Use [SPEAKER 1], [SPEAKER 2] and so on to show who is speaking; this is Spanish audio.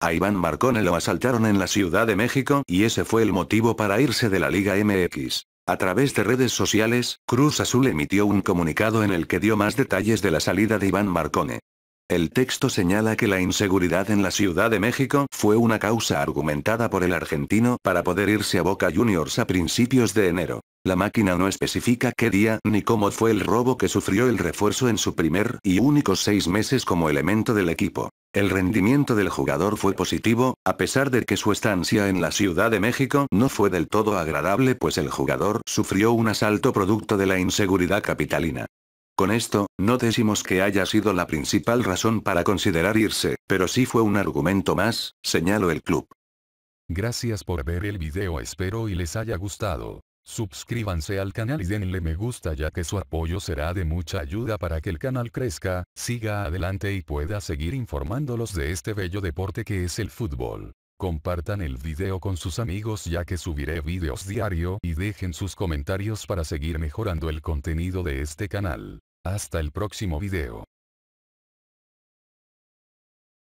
[SPEAKER 1] A Iván Marcone lo asaltaron en la Ciudad de México y ese fue el motivo para irse de la Liga MX. A través de redes sociales, Cruz Azul emitió un comunicado en el que dio más detalles de la salida de Iván Marcone. El texto señala que la inseguridad en la Ciudad de México fue una causa argumentada por el argentino para poder irse a Boca Juniors a principios de enero. La máquina no especifica qué día ni cómo fue el robo que sufrió el refuerzo en su primer y único seis meses como elemento del equipo. El rendimiento del jugador fue positivo, a pesar de que su estancia en la Ciudad de México no fue del todo agradable pues el jugador sufrió un asalto producto de la inseguridad capitalina. Con esto, no decimos que haya sido la principal razón para considerar irse, pero sí fue un argumento más, señaló el club.
[SPEAKER 2] Gracias por ver el video espero y les haya gustado. Suscríbanse al canal y denle me gusta ya que su apoyo será de mucha ayuda para que el canal crezca, siga adelante y pueda seguir informándolos de este bello deporte que es el fútbol. Compartan el video con sus amigos ya que subiré videos diario y dejen sus comentarios para seguir mejorando el contenido de este canal. Hasta el próximo video.